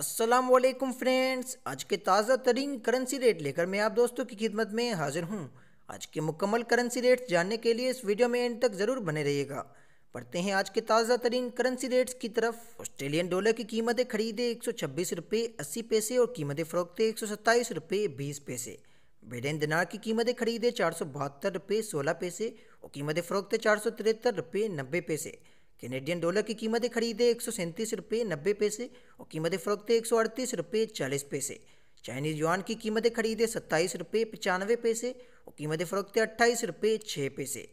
Aslam friends आज के ताज़ा तरीन करेंसी रेट लेकर मैं आप दोस्तों की खिदमत में हाजिर हूँ आज के मुकम्मल करेंसी रेट्स जानने के लिए इस वीडियो में एंड तक ज़रूर बने रहिएगा पढ़ते हैं आज के ताज़ा तरीन करेंसी रेट्स की तरफ ऑस्ट्रेलियन डॉलर की कीमतें खरीदे एक सौ छब्बीस रुपये अस्सी पैसे और कीमतें फ़रोख्ते एक सौ सत्ताईस रुपये बीस पैसे ब्रिटेन दिनार की कीमतें खरीदे चार सौ बहत्तर रुपये सोलह पैसे और कीमतें फ़रोख्ते चार सौ तिहत्तर रुपये नब्बे पैसे कैनेडियन डॉलर की कीमतें खरीदे एक सौ सैंतीस रुपये नब्बे पैसे और कीमतें फ़रोख्ते एक सौ अड़तीस रुपये चालीस पैसे चाइनीज़ युआन की कीमतें खरीदे सत्ताईस रुपये पचानवे पैसे और कीमतें फ़रोख्ते अट्ठाईस रुपये छः पैसे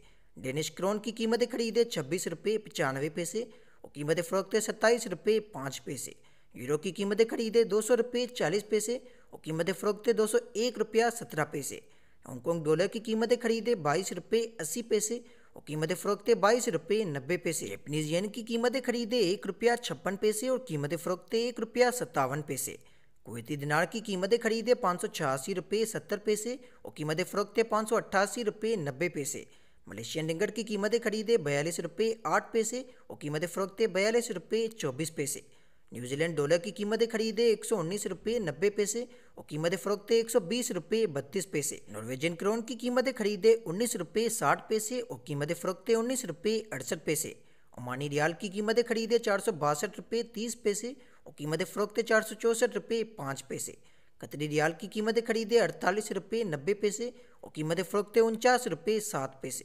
डेनिश क्रोन की कीमतें खरीदे छब्बीस रुपये पचानवे पैसे और कीमतें फ़रोख्ते सत्ताईस रुपये पाँच पैसे यूरो की कीमतें खरीदे दो सौ रुपये चालीस पैसे और कीमतें फ़रोख्ते दो सौ एक रुपया सत्रह पैसे हांगकॉन्ग डॉलर की कीमतें खरीदे बाईस रुपये अस्सी पैसे और कीमतें फ़रोख्ते बाईस रुपये नब्बे पैसे अपनी जेन की कीमतें खरीदे एक रुपया छप्पन पैसे और कीमतें फ़रोख्ते एक रुपया सत्तावन पैसे कुवैती दिनार की कीमतें खरीदे पाँच सौ छियासी रुपये सत्तर पैसे और कीमतें फ़रोख्ते पाँच सौ अट्ठासी रुपये नब्बे पैसे मलेशियन डिंगर की कीमतें खरीदे बयालीस रुपये आठ पैसे और कीमतें फ़रोख्ते बयालीस रुपये चौबीस पैसे न्यूजीलैंड डॉलर की कीमतें खरीदे एक सौ उन्नीस रुपये नब्बे पैसे और कीमत फरोख्त एक सौ बीस रुपये बत्तीस पैसे नॉर्वेजियन क्रोन की कीमत खरीदे उन्नीस रुपये साठ पैसे और कीमत फरोख्त उन्नीस रुपये अड़सठ पैसे ओमानी रियाल की कीमत खरीदे चार सौ बासठ रुपये तीस पैसे और कीमत फरोख्त चार सौ चौंसठ रुपये पाँच पैसे कतरी रियाल की कीमत खरीदे अड़तालीस रुपये नब्बे पैसे और कीमत फरोख्त उनचास रुपये सात पैसे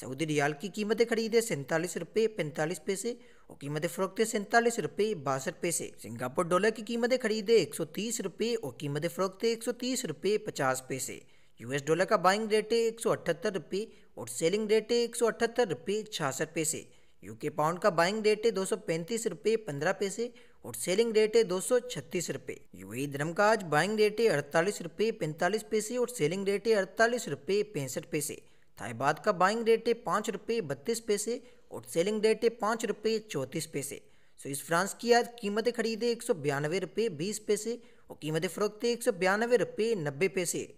सऊदी रियाल की कीमतें खरीदे सैंतालीस रुपये पैंतालीस पैसे और कीमतें फरोखते सैंतालीस रुपये बासठ पैसे सिंगापुर डॉलर की कीमतें खरीदे एक सौ तीस रुपये और कीमतें फरोखते एक सौ तीस रुपये पचास पैसे यूएस डॉलर का बाइंग रेट है एक सौ अठहत्तर रुपये और सेलिंग रेट है एक सौ अठहत्तर रुपये छियासठ पैसे यूके पाउंड का बाइंग रेट है दो सौ पैंतीस रुपये पंद्रह पैसे और सेलिंग रेट है दो सौ छत्तीस रुपये यूएई धर्म का आज बाइंग रेट है अड़तालीस रुपये पैंतालीस पैसे और सेलिंग रेट है अड़तालीस रुपये पैंसठ पैसे थाईबाद का बाइंग रेट है पाँच रुपये बत्तीस पैसे और सेलिंग रेट है पाँच रुपये चौंतीस पैसे सो इस फ्रांस की आज कीमतें खरीदे एक सौ बयानवे रुपये बीस पैसे और कीमतें फरोखते एक सौ बयानवे रुपये नब्बे पैसे